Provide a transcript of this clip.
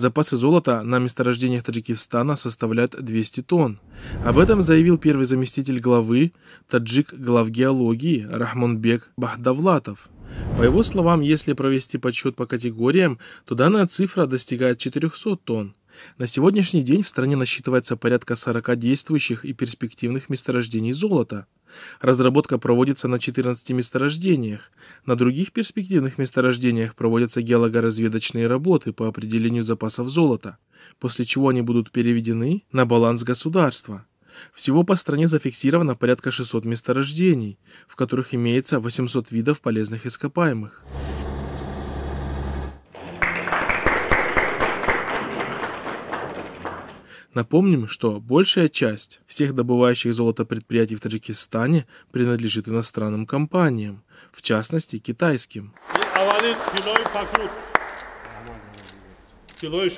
Запасы золота на месторождениях Таджикистана составляют 200 тонн. Об этом заявил первый заместитель главы таджик главгеологии Рахмонбек Бахдавлатов. По его словам, если провести подсчет по категориям, то данная цифра достигает 400 тонн. На сегодняшний день в стране насчитывается порядка 40 действующих и перспективных месторождений золота. Разработка проводится на 14 месторождениях. На других перспективных месторождениях проводятся геологоразведочные работы по определению запасов золота, после чего они будут переведены на баланс государства. Всего по стране зафиксировано порядка 600 месторождений, в которых имеется 800 видов полезных ископаемых. Напомним, что большая часть всех добывающих золото предприятий в Таджикистане принадлежит иностранным компаниям, в частности китайским. Килой